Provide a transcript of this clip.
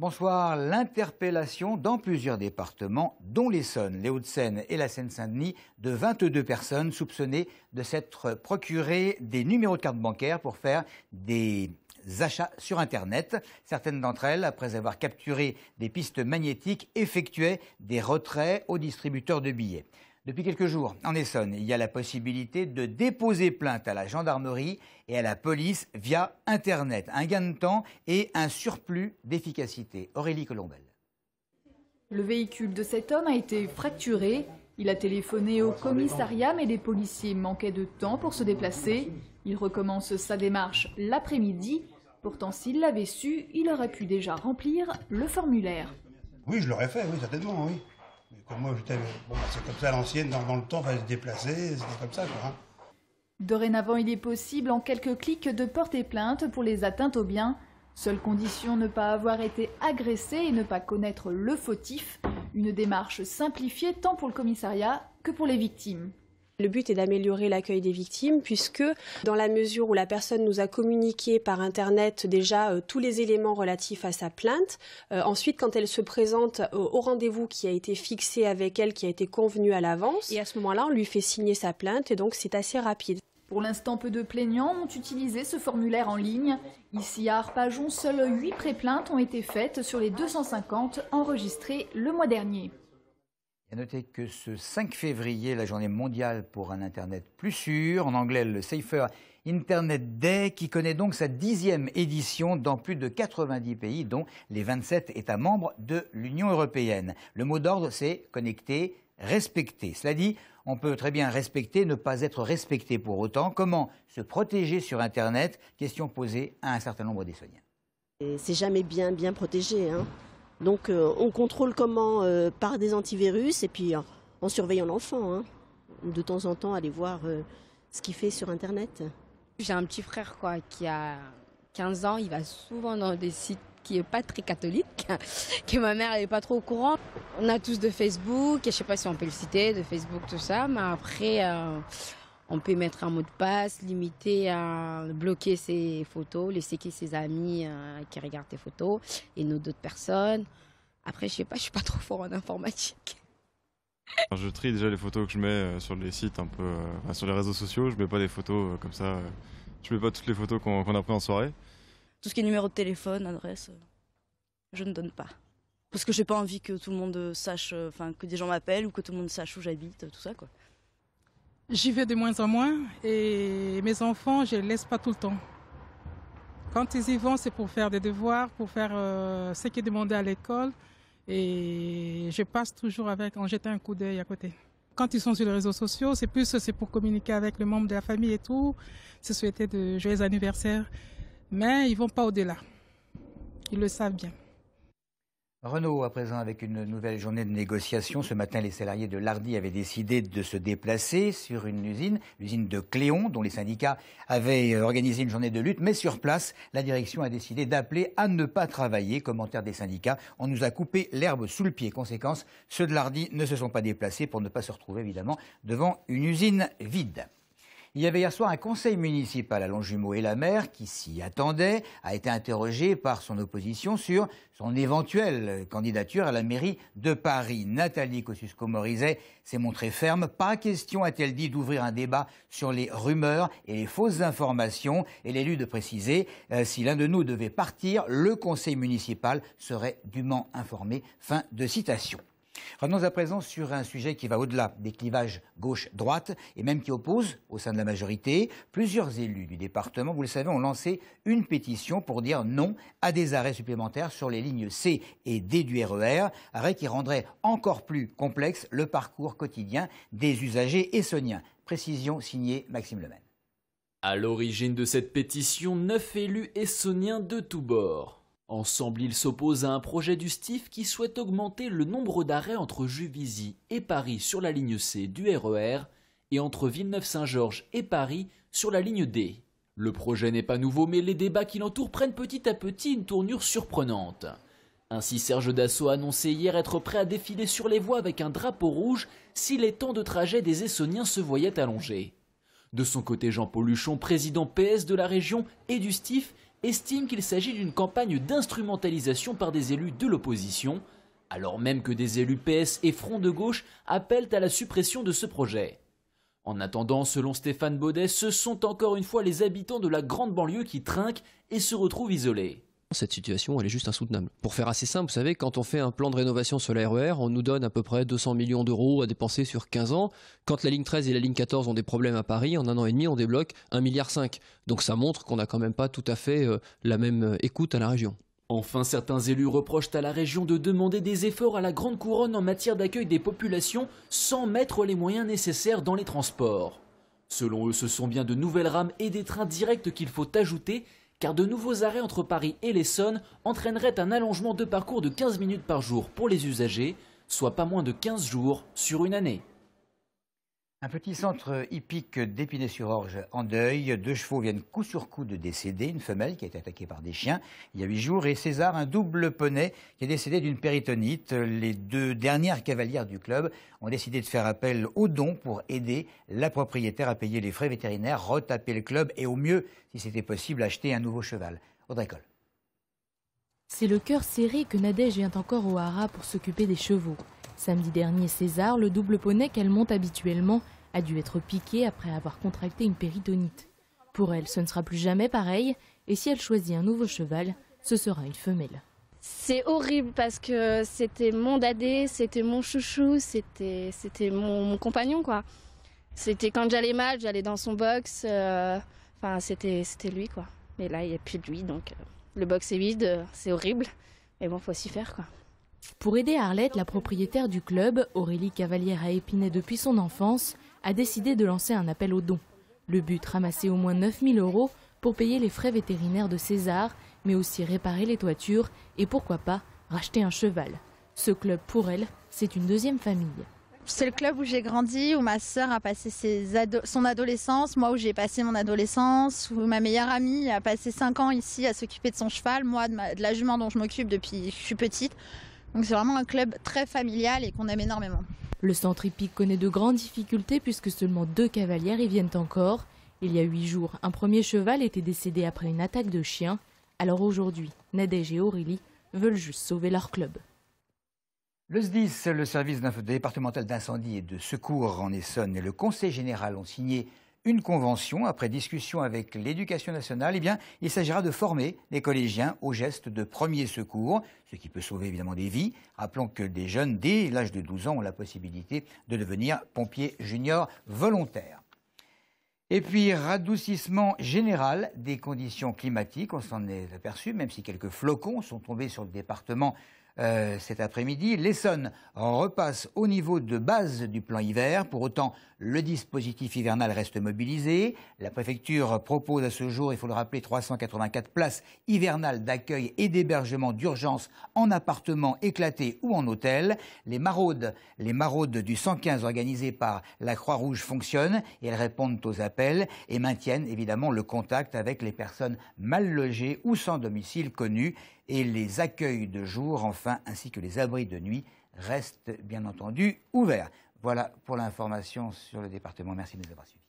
Bonsoir. L'interpellation dans plusieurs départements, dont l'Essonne, les Hauts-de-Seine et la Seine-Saint-Denis, de 22 personnes soupçonnées de s'être procurées des numéros de carte bancaire pour faire des achats sur Internet. Certaines d'entre elles, après avoir capturé des pistes magnétiques, effectuaient des retraits aux distributeurs de billets. Depuis quelques jours, en Essonne, il y a la possibilité de déposer plainte à la gendarmerie et à la police via Internet. Un gain de temps et un surplus d'efficacité. Aurélie Colombel. Le véhicule de cet homme a été fracturé. Il a téléphoné au commissariat, mais les policiers manquaient de temps pour se déplacer. Il recommence sa démarche l'après-midi. Pourtant, s'il l'avait su, il aurait pu déjà remplir le formulaire. Oui, je l'aurais fait, oui, certainement, oui. Bah, c'est comme ça l'ancienne, dans, le temps, fallait se déplacer, c'était comme ça, hein. Dorénavant, il est possible en quelques clics de porter plainte pour les atteintes aux biens. Seule condition, ne pas avoir été agressé et ne pas connaître le fautif. Une démarche simplifiée tant pour le commissariat que pour les victimes. Le but est d'améliorer l'accueil des victimes puisque dans la mesure où la personne nous a communiqué par Internet déjà euh, tous les éléments relatifs à sa plainte, euh, ensuite quand elle se présente au, rendez-vous qui a été fixé avec elle, qui a été convenu à l'avance, et à ce moment-là on lui fait signer sa plainte et donc c'est assez rapide. Pour l'instant, peu de plaignants ont utilisé ce formulaire en ligne. Ici à Arpajon, seules 8 pré-plaintes ont été faites sur les 250 enregistrées le mois dernier. À noter que ce 5 février, la journée mondiale pour un Internet plus sûr, en anglais le Safer Internet Day, qui connaît donc sa dixième édition dans plus de 90 pays, dont les 27 États membres de l'Union européenne. Le mot d'ordre, c'est connecter, respecter. Cela dit, on peut très bien respecter, ne pas être respecté pour autant. Comment se protéger sur Internet Question posée à un certain nombre et C'est jamais bien, bien protégé. Hein donc euh, on contrôle comment euh, par des antivirus et puis euh, en surveillant l'enfant. Hein. De temps en temps, aller voir ce qu'il fait sur Internet. J'ai un petit frère quoi, qui a 15 ans, il va souvent dans des sites qui n'est pas très catholique, que ma mère n'est pas trop au courant. On a tous de Facebook, je je sais pas si on peut le citer, de Facebook, tout ça, mais après, on peut mettre un mot de passe, limiter, à bloquer ses photos, laisser que ses amis euh, qui regardent tes photos et nos d'autres personnes. Après, je sais pas, je suis pas trop fort en informatique. je trie déjà les photos que je mets euh, sur les sites un peu, euh, sur les réseaux sociaux. Je mets pas des photos comme ça. je mets pas toutes les photos qu'on a prises en soirée. Tout ce qui est numéro de téléphone, adresse, je ne donne pas. Parce que j'ai pas envie que tout le monde sache, enfin que des gens m'appellent ou que tout le monde sache où j'habite, tout ça quoi. J'y vais de moins en moins et mes enfants, je les laisse pas tout le temps. Quand ils y vont, c'est pour faire des devoirs, pour faire euh, ce qui est demandé à l'école. Et je passe toujours avec, en jetant un coup d'œil à côté. Quand ils sont sur les réseaux sociaux, c'est plus c'est pour communiquer avec les membres de la famille et tout, se souhaiter de joyeux anniversaire. Mais ils vont pas au-delà. Ils le savent bien. Renault, à présent, avec une nouvelle journée de négociation. Ce matin, les salariés de Lardy avaient décidé de se déplacer sur une usine, l'usine de Cléon, dont les syndicats avaient euh, organisé une journée de lutte. Mais sur place, la direction a décidé d'appeler à ne pas travailler. Commentaire des syndicats. On nous a coupé l'herbe sous le pied. Conséquence, ceux de Lardy ne se sont pas déplacés pour ne pas se retrouver, évidemment, devant une usine vide. Il y avait hier soir un conseil municipal à Longjumeau et la maire, qui s'y attendait, a été interrogée par son opposition sur son éventuelle candidature à la mairie de Paris. Nathalie Kosciusko-Morizet s'est montrée ferme. Pas question, a-t-elle dit, d'ouvrir un débat sur les rumeurs et les fausses informations. Et l'élu de préciser, euh, si l'un de nous devait partir, le conseil municipal serait dûment informé. Fin de citation. Revenons à présent sur un sujet qui va au-delà des clivages gauche-droite et même qui oppose, au sein de la majorité, plusieurs élus du département, vous le savez, ont lancé une pétition pour dire non à des arrêts supplémentaires sur les lignes C et D du RER, arrêts qui rendraient encore plus complexe le parcours quotidien des usagers essoniens. Précision signée Maxime Lemaine. À l'origine de cette pétition, neuf élus essoniens de tous bords. Ensemble, ils s'opposent à un projet du STIF qui souhaite augmenter le nombre d'arrêts entre Juvisy et Paris sur la ligne C du RER e et entre Villeneuve-Saint-Georges et Paris sur la ligne D. Le projet n'est pas nouveau, mais les débats qui l'entourent prennent petit à petit une tournure surprenante. Ainsi, Serge Dassault a annoncé hier être prêt à défiler sur les voies avec un drapeau rouge si les temps de trajet des Essoniens se voyaient allongés. De son côté, Jean-Paul Luchon, président PS de la région et du STIF, estime qu'il s'agit d'une campagne d'instrumentalisation par des élus de l'opposition, alors même que des élus PS et Front de gauche appellent à la suppression de ce projet. En attendant, selon Stéphane Baudet, ce sont encore une fois les habitants de la grande banlieue qui trinquent et se retrouvent isolés cette situation, elle est juste insoutenable. Pour faire assez simple, vous savez, quand on fait un plan de rénovation sur la RER, e on nous donne à peu près 200 millions d'euros à dépenser sur 15 ans. Quand la ligne 13 et la ligne 14 ont des problèmes à Paris, en un an et demi, on débloque 1,5 milliard. Donc ça montre qu'on n'a quand même pas tout à fait euh, la même euh, écoute à la région. Enfin, certains élus reprochent à la région de demander des efforts à la Grande Couronne en matière d'accueil des populations sans mettre les moyens nécessaires dans les transports. Selon eux, ce sont bien de nouvelles rames et des trains directs qu'il faut ajouter car de nouveaux arrêts entre Paris et l'Essonne entraîneraient un allongement de parcours de 15 minutes par jour pour les usagers, soit pas moins de 15 jours sur une année. Un petit centre hippique d'Épinay-sur-Orge en deuil. Deux chevaux viennent coup sur coup de décéder. Une femelle qui a été attaquée par des chiens il y a huit jours et César, un double poney qui est décédé d'une péritonite. Les deux dernières cavalières du club ont décidé de faire appel aux dons pour aider la propriétaire à payer les frais vétérinaires, retaper le club et au mieux, si c'était possible, acheter un nouveau cheval. Audrey Cole. C'est le cœur serré que Nadège vient encore au Hara pour s'occuper des chevaux. Samedi dernier, César, le double poney qu'elle monte habituellement, a dû être piqué après avoir contracté une péritonite. Pour elle, ce ne sera plus jamais pareil, et si elle choisit un nouveau cheval, ce sera une femelle. C'est horrible parce que c'était mon dadé, c'était mon chouchou, c'était mon, mon compagnon quoi. C'était quand j'allais mal, j'allais dans son box, euh, enfin c'était lui quoi. Mais là il n'y a plus de lui donc euh, le box est vide, euh, c'est horrible, mais bon faut s'y faire quoi. Pour aider Arlette, la propriétaire du club, Aurélie Cavalière à Épinay depuis son enfance, a décidé de lancer un appel aux dons. Le but, ramasser au moins 9000 euros pour payer les frais vétérinaires de César, mais aussi réparer les toitures et pourquoi pas racheter un cheval. Ce club, pour elle, c'est une deuxième famille. C'est le club où j'ai grandi, où ma sœur a passé son adolescence, moi où j'ai passé mon adolescence, où ma meilleure amie a passé 5 ans ici à s'occuper de son cheval, moi de, de la jument dont je m'occupe depuis que je suis petite. Donc c'est vraiment un club très familial et qu'on aime énormément. Le centre hippique connaît de grandes difficultés puisque seulement deux cavalières y viennent encore. Il y a huit jours, un premier cheval était décédé après une attaque de chien. Alors aujourd'hui, Nadège et Aurélie veulent juste sauver leur club. Le SDIS, le service départemental d'incendie et de secours en Essonne et le conseil général ont signé une convention, après discussion avec l'éducation nationale, eh il s'agira de former les collégiens aux gestes de premier secours, ce qui peut sauver évidemment des vies. Rappelons que des jeunes, dès l'âge de 12 ans, ont la possibilité de devenir pompiers juniors volontaires. Et puis, radoucissement général des conditions climatiques, on s'en est aperçu, même si quelques flocons sont tombés sur le département euh, cet après-midi. L'Essonne repasse au niveau de base du plan hiver. Pour autant, le dispositif hivernal reste mobilisé. La préfecture propose à ce jour, il faut le rappeler, 384 places hivernales d'accueil et d'hébergement d'urgence en appartements éclatés ou en hôtel. Les maraudes, les maraudes du 115 organisées par la Croix-Rouge fonctionnent et elles répondent aux appels et maintiennent évidemment le contact avec les personnes mal logées ou sans domicile connu et les accueils de jour, enfin, ainsi que les abris de nuit, restent bien entendu ouverts. Voilà pour l'information sur le département. Merci de nous avoir suivis.